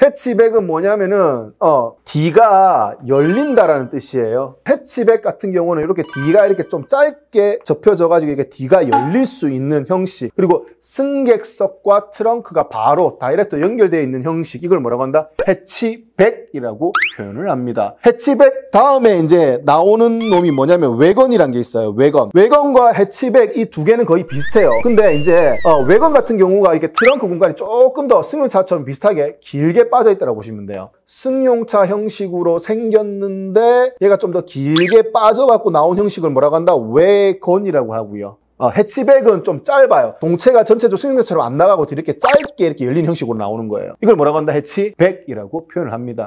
해치백은 뭐냐면은 어 D가 열린다라는 뜻이에요. 해치백 같은 경우는 이렇게 D가 이렇게 좀 짧게 접혀져 가지고 이게 D가 열릴 수 있는 형식. 그리고 승객석과 트렁크가 바로 다이렉트 연결되어 있는 형식. 이걸 뭐라고 한다? 해치백이라고 표현을 합니다. 해치백 다음에 이제 나오는 놈이 뭐냐면 외건이란 게 있어요. 외건. 외건과 해치백 이 두 개는 거의 비슷해요. 근데 이제 어 외건 같은 경우가 이렇게 트렁크 공간이 조금 더 승용차처럼 비슷하게 길게 빠져 있다고 보시면 돼요. 승용차 형식으로 생겼는데 얘가 좀 더 길게 빠져갖고 나온 형식을 뭐라고 한다? 외건이라고 하고요. 어, 해치백은 좀 짧아요. 동체가 전체적으로 승용차처럼 안 나가고 이렇게 짧게 이렇게 열린 형식으로 나오는 거예요. 이걸 뭐라고 한다? 해치백이라고 표현을 합니다.